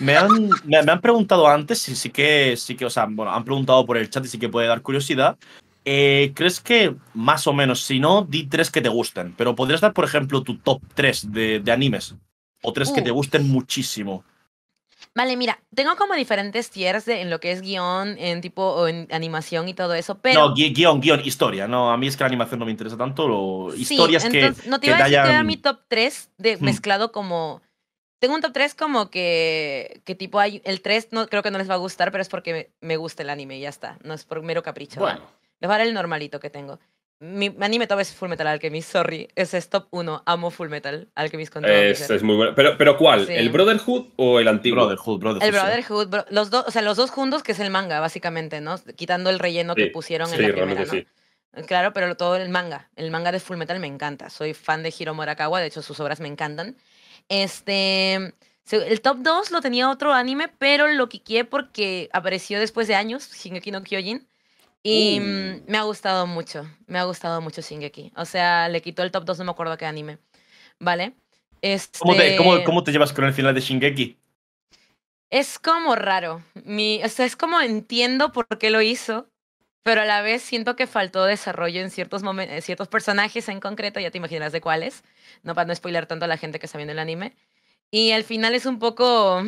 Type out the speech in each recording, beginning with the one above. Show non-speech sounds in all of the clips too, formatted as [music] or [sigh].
Me han, me, han preguntado antes, y sí que, sí que, o sea, bueno, han preguntado por el chat y sí que puede dar curiosidad. Eh, ¿Crees que más o menos, si no, di tres que te gusten? Pero podrías dar, por ejemplo, tu top tres de, de animes. O tres que te gusten muchísimo. Vale, mira, tengo como diferentes tiers en lo que es guión, en tipo o en animación y todo eso, pero... No, guión, guión, historia, no, a mí es que la animación no me interesa tanto, lo... historias que... No te iba a decir que mi top tres de, hmm. mezclado como tengo un top 3 como que, que tipo hay, el 3 no, creo que no les va a gustar, pero es porque me, gusta el anime y ya está. No es por mero capricho. Bueno. Les voy a dar el normalito que tengo. Mi, anime top es Full Metal Alchemist, sorry. Ese es top 1, amo Full Metal Alchemist con es muy bueno. Pero, ¿cuál? ¿El Brotherhood o el antiguo? Brotherhood, El Brotherhood, los dos, o sea, los dos juntos que es el manga, básicamente, ¿no? Quitando el relleno que pusieron en la primera, Claro, pero todo el manga. El manga de Full Metal me encanta. Soy fan de Hiro Morakawa, de hecho sus obras me encantan. Este, el top 2 lo tenía otro anime, pero lo quiqué porque apareció después de años, Shingeki no Kyojin. Y me ha gustado mucho, me ha gustado mucho Shingeki. O sea, le quitó el top 2, no me acuerdo qué anime. ¿Vale? Este ¿Cómo, te, llevas con el final de Shingeki? Es como raro. Mi, o sea, es como entiendo por qué lo hizo, pero a la vez siento que faltó desarrollo en ciertos, momentos, ciertos personajes en concreto, ya te imaginas de cuáles, no para no spoiler tanto a la gente que está viendo el anime. Y al final es un poco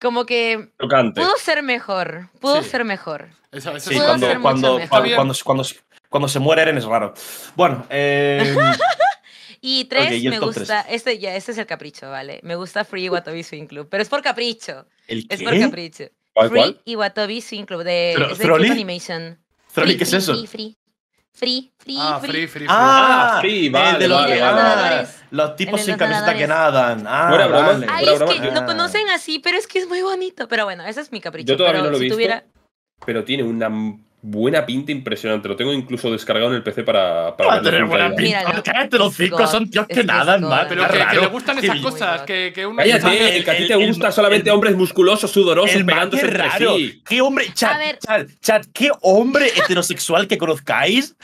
como que pudo ser mejor, pudo ser mejor. sí, cuando, cuando, cuando, se muere Eren es raro. Bueno, eh, [laughs] Y tres, me gusta. Este ya, este es el capricho, ¿vale? Me gusta Free Watabi Swing Club, pero es por capricho. es por capricho free y Iwatobi Sin Club de, Tro, de Animation. ¿qué es eso? Free, free. Free, free, ah, free. free, free ah, free, ah, vale, los, los tipos sin camiseta que nadan. Ah, broma. vale. es que lo ah. conocen así, pero es que es muy bonito. Pero bueno, ese es mi capricho. Yo todavía no lo he visto, pero tiene una buena pinta impresionante. Lo tengo incluso descargado en el PC para. para a tener buena pinta. Cállate los cinco, son tíos que nada, más. Pero que, que, le gustan esas cosas. Que, que uno Cállate, el, que a ti te gusta solamente hombres musculosos, sudorosos, el entre raro. Sí. ¿Qué hombre, chat, chat, chat, qué hombre heterosexual que conozcáis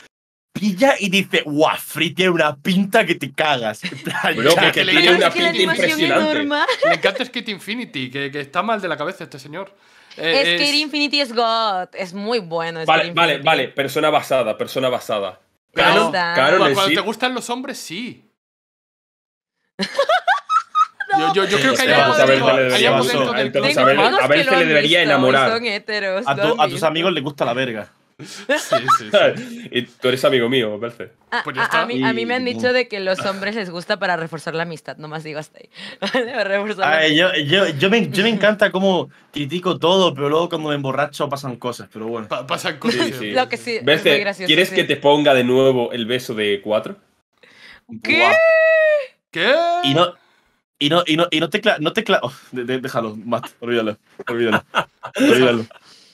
pilla y dice, guau, Free tiene una pinta que te cagas. Pero que, tiene una pinta impresionante. Me encanta Skate Infinity, que, que está mal de la cabeza este señor. Eh, es que Infinity es God. Es muy bueno. Vale, vale, vale. Persona basada, persona basada. Claro, claro. Cuando, te gustan los hombres, sí. [laughs] yo, yo, yo creo que a ver, a ver, se le debería enamorar. a, a tus amigos les gusta la verga. Sí, sí, sí. [laughs] y tú eres amigo mío, ah, pues ah, A, mí, me han dicho de que los hombres les gusta para reforzar la amistad, no más digo hasta ahí. [laughs] yo, me, encanta cómo critico todo, pero luego cuando me emborracho pasan cosas, pero bueno. pasan cosas. Lo que sí, es ¿Quieres que te ponga de nuevo el beso de cuatro? ¿Qué? ¿Qué? Y no, y no, no, te, cla no te oh, déjalo, Matt, olvídalo, olvídalo, olvídalo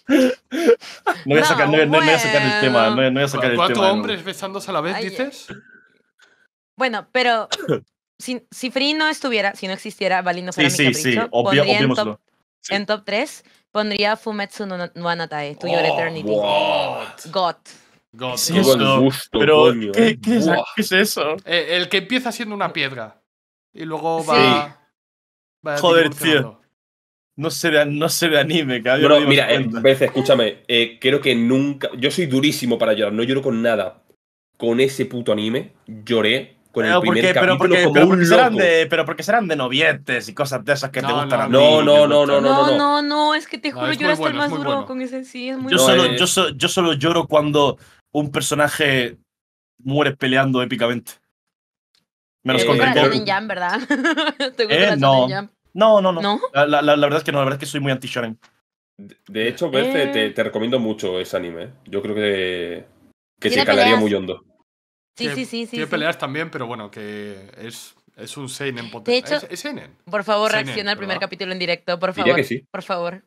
voy a sacar, no, no, voy a sacar el tema. No, voy a sacar el ¿Cuatro hombres besándose a la vez, dices? Bueno, pero [coughs] si, si Free no estuviera, si no existiera, Bali no fuera sí, mi capricho, sí, en, top, 3 pondría Fumetsu no, Anatae, To Your oh, Eternity. God. God. pero, eh. ¿qué, es, eso? Eh, el que empieza siendo una piedra y luego va. Sí. va Joder, tío. No se, ve no se anime, cabrón. mira, eh, escúchame. Eh, creo que nunca. Yo soy durísimo para llorar, no lloro con nada. Con ese puto anime lloré con el primer capítulo como un loco. pero porque serán de novietes y cosas de esas que te gustan a mí. No, no, no, no, no. No, no, es que te juro, lloraste el más duro con ese sí. Es muy yo, solo, eh. yo, solo lloro cuando un personaje muere peleando épicamente. Menos con Ninja, ¿verdad? [laughs] ¿Te gusta ¿Eh? No. No, no, no. La, verdad es que no, la verdad es que soy muy anti-shonen. De, hecho, eh. te, recomiendo mucho ese anime. ¿eh? Yo creo que, que te calaría muy hondo. Sí, sí, sí, sí. Tiene peleas también, pero bueno, que es, es un seinen en ¿Es, Por favor, reacciona al primer capítulo en directo, por favor. Diría que sí. Por favor.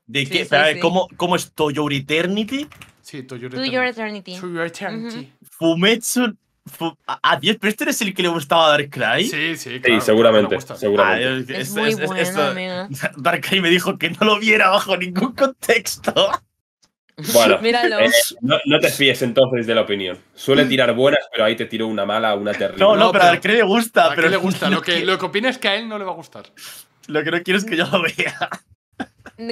¿Cómo, ¿Cómo es To Your Eternity? Sí, To Eternity. To Your Eternity. Fumetsu a 10 este es el que le gustaba a Darkrai. Sí, sí, claro, sí seguramente. Darkrai me dijo que no lo viera bajo ningún contexto. [laughs] Bueno, eh, no, te fíes entonces de la opinión. Suele mm. tirar buenas, pero ahí te tiró una mala, una terrible. No, no, pero a Darkrai le gusta. A pero le gusta. Lo que, lo que opina es que a él no le va a gustar. Lo que no quiero es que yo lo vea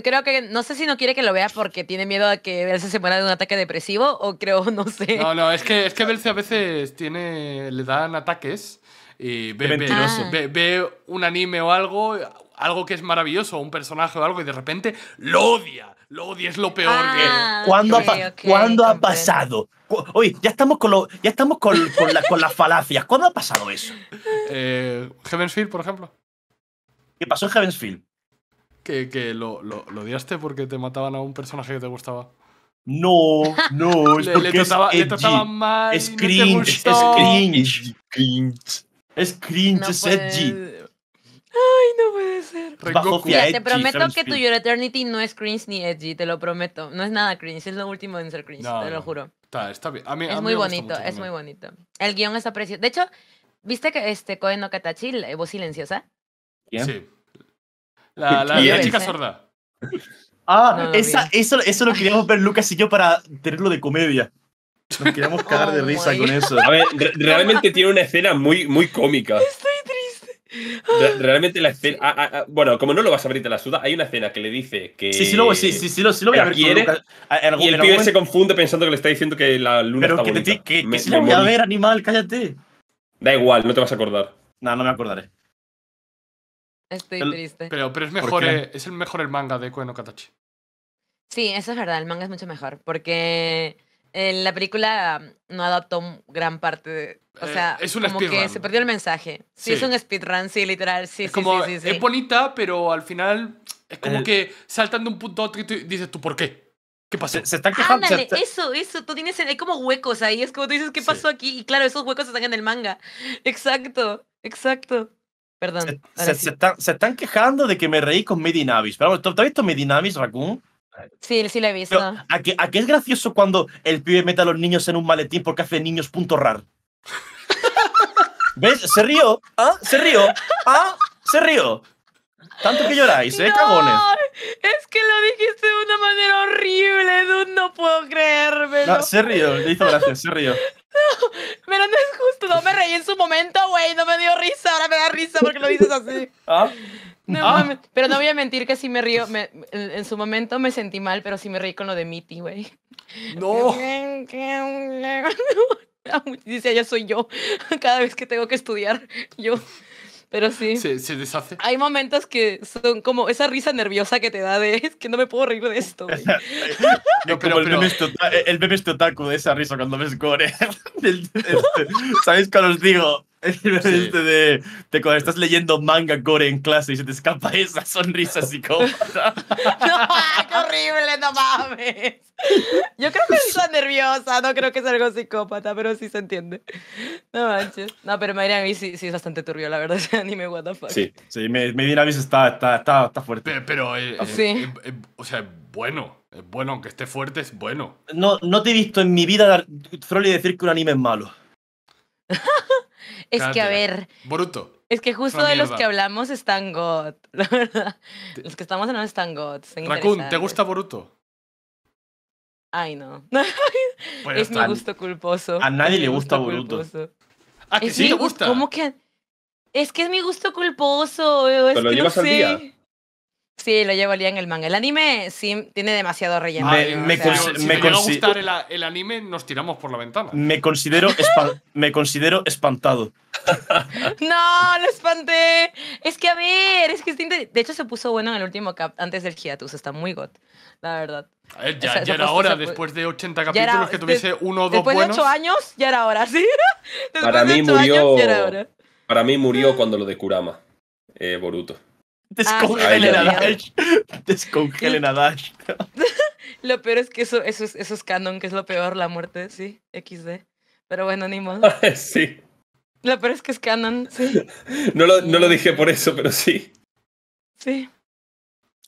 creo que, no sé si no quiere que lo vea porque tiene miedo a que Belce se muera de un ataque depresivo o creo, [laughs] no sé. No, no, es que, es que Belce a veces tiene, le dan ataques y ve, un anime o algo, algo que es maravilloso, un personaje o algo, y de repente lo odia. Lo odia, es lo peor que. Ah, ¿Cuándo, ha, pasado? Oye, ya estamos con, lo, ya estamos con, con, las falacias. ¿Cuándo ha pasado eso? Eh, Heavensfield, por ejemplo. ¿Qué pasó en Heavensfield? que, que lo, lo, lo, odiaste porque te mataban a un personaje que te gustaba. No, no, es [laughs] porque le, es le mal. Es cringe, es cringe. Es cringe, es, cringe, edgy. Ay, no puede ser. te prometo que tu Your Eternity no es cringe ni edgy, te lo prometo. No es nada cringe, es lo último en ser cringe, te lo juro. Está, está bien. es muy bonito, es muy bonito. El guión está precioso. De hecho, ¿viste que este Cohen no Katachi, voz silenciosa? Sí. La, chica sorda. Ah, eso, eso lo queríamos ver Lucas y yo para tenerlo de comedia. Nos queríamos [laughs] cagar de oh, risa con eso. A ver, realmente tiene una escena muy, muy cómica. Estoy triste. realmente la escena. Ah, ah, ah, bueno, como no lo vas a abrir te la suda, hay una escena que le dice que. Sí, sí, lo, sí, sí, sí, lo, voy a ver. y el pibe se confunde pensando que le está diciendo que la luna está bonita. que, que voy a ver, animal, cállate. Da igual, no te vas a acordar. No, no me acordaré. Estoy triste. Pero, pero es mejor, eh, es el mejor el manga de Koen Katachi. Sí, eso es verdad, el manga es mucho mejor, porque eh, la película mm, no adaptó gran parte de, O eh, sea, es un como que se perdió el mensaje. Sí, es un speedrun, sí, literal, sí, es sí, sí, Es bonita, pero al final es como que saltan de un punto a otro y dices tú, ¿por qué? ¿Qué pasó? Se, están quejando. Ándale, eso, eso. Tú tienes, hay como huecos ahí. Es como tú dices, ¿qué pasó aquí? Y claro, esos huecos están en el manga. Exacto, exacto. Se, están, quejando de que me reí con Medinavis. Pero, ¿Tú, has visto Medinavis, Raccoon? Sí, sí lo he visto. ¿a, qué, es gracioso cuando el pibe mete a los niños en un maletín porque hace niños punto rar? ¿Ves? Se rió. [laughs] Ah, se rió. Ah, se rió. Tanto que lloráis, ¿eh, cagones? que lo dijiste de una manera horrible, no puedo creérmelo. se rió, le hizo gracia, se rió. [laughs] pero no es justo, no me reí en su momento, güey, no me dio risa, ahora me da risa porque lo dices así. ¿Ah? No, ¿Ah? pero no voy a mentir que sí me río, en, su momento me sentí mal, pero sí me reí con lo de Mitty, güey. No. [laughs] Dice, ya soy yo, [laughs] cada vez que tengo que estudiar, yo. Pero sí. Se, deshace. Hay momentos que son como esa risa nerviosa que te da de que no me puedo reír de esto. [laughs] [laughs] pero, el, pero... Meme es total, el, de esa risa cuando me gore. [laughs] Este, ¿Sabéis qué os digo? Este de, cuando estás leyendo manga gore en clase y se te escapa esa sonrisa psicópata. [laughs] no, qué horrible, no mames. Yo creo que es tan nerviosa, no creo que sea algo psicópata, pero sí se entiende. No manches. No, pero Mary Avis sí, sí es bastante turbio, la verdad, [laughs] ese anime, what the fuck. Sí, sí, Mary Avis está, está, está, fuerte. Pero, eh, eh, sí. Eh, o sea, bueno. Es Bueno, aunque esté fuerte, es bueno. No, no te he visto en mi vida, y decir que un anime es malo. [laughs] Es que, a ver. Bruto. Es que justo de los que hablamos están God. [laughs] La verdad. Los que estamos hablando están God. Raccoon, ¿te gusta Boruto? Ay, no. [laughs] es mi gusto culposo. A nadie le gusta Boruto. Ah, que sí te gusta? ¿Cómo que? Es que es mi gusto culposo. Es que no Sí, lo llevo el día en el manga. El anime sí tiene demasiado relleno. Me, si, me a gustar el, anime, nos tiramos por la ventana. Me considero, me considero espantado. [laughs] no, lo espanté. Es que a ver, es que de hecho se puso bueno en el último cap antes del hiatus. Está muy got, la verdad. A ya, era hora, después de 80 capítulos que tuviese uno o dos después buenos. Después de 8 años, ya era hora, [laughs] sí. para mí murió. ya era hora. Para mí murió cuando lo de Kurama, eh, Boruto. Descongelen a Dash. Descongelen a Dash. [laughs] lo peor es que eso, eso, es, canon, que es lo peor, la muerte, sí, XD. Pero bueno, ni modo. [laughs] sí. Lo peor es que es canon, sí. no, lo, no lo dije por eso, pero sí. Sí.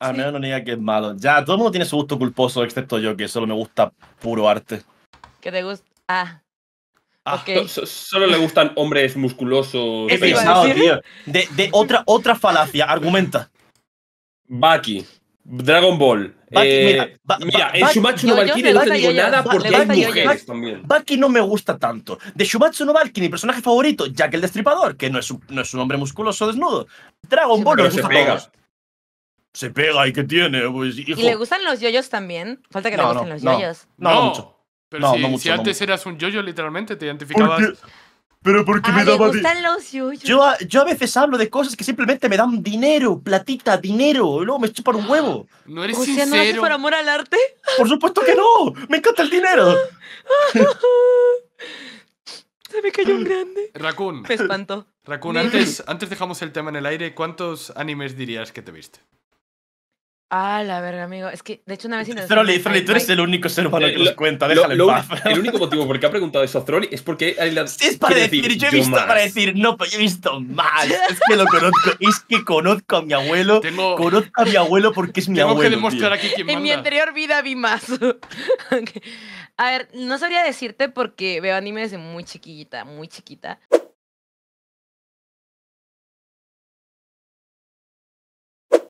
A ah, menos no diga que es malo. Ya, todo el mundo tiene su gusto culposo, excepto yo, que solo me gusta puro arte. ¿Qué te gusta? Ah, Ah, solo le gustan hombres musculosos. tío. De, otra, otra falacia, argumenta. Baki, Dragon Ball. Eh, mira, en Shumatsu no Valkyrie no te digo nada porque hay mujeres también. Baki no me gusta tanto. De Shumatsu no Valkyrie, mi personaje favorito, Jack el Destripador, que no es, un, no es un hombre musculoso desnudo. Dragon Ball Ball le gusta pega. se pega y que tiene. Pues, ¿Y le gustan los yoyos también? Falta que le gusten los yoyos. No, no, mucho. Pero si, antes eras un yoyo, literalmente te identificabas. Pero porque ah, me daba. Gustan yo, -yo. a, veces hablo de cosas que simplemente me dan dinero, platita, dinero. luego me chupan un huevo. No eres o sea, ¿No por amor al arte? Por supuesto que no. Me encanta el dinero. [laughs] Se me cayó un grande. Raccoon. Me espanto. antes, antes dejamos el tema en el aire. ¿Cuántos animes dirías que te viste? Ah, la verga, amigo. Es que, de hecho, una vez... Trolli, Trolli, tú eres el único ser humano eh, que nos cuenta. Déjale en paz. El único motivo por el que ha preguntado eso a Trolli es porque... Sí, es para decir, yo he visto, para decir, no, pero pues, yo he visto más. Es que lo conozco. [laughs] Es que conozco a mi abuelo. Tengo, conozco a mi abuelo porque es mi abuelo. Tengo que demostrar aquí quién manda. En mi anterior vida vi más. [laughs] A ver, no sabría decirte porque veo anime desde muy chiquita, muy chiquita.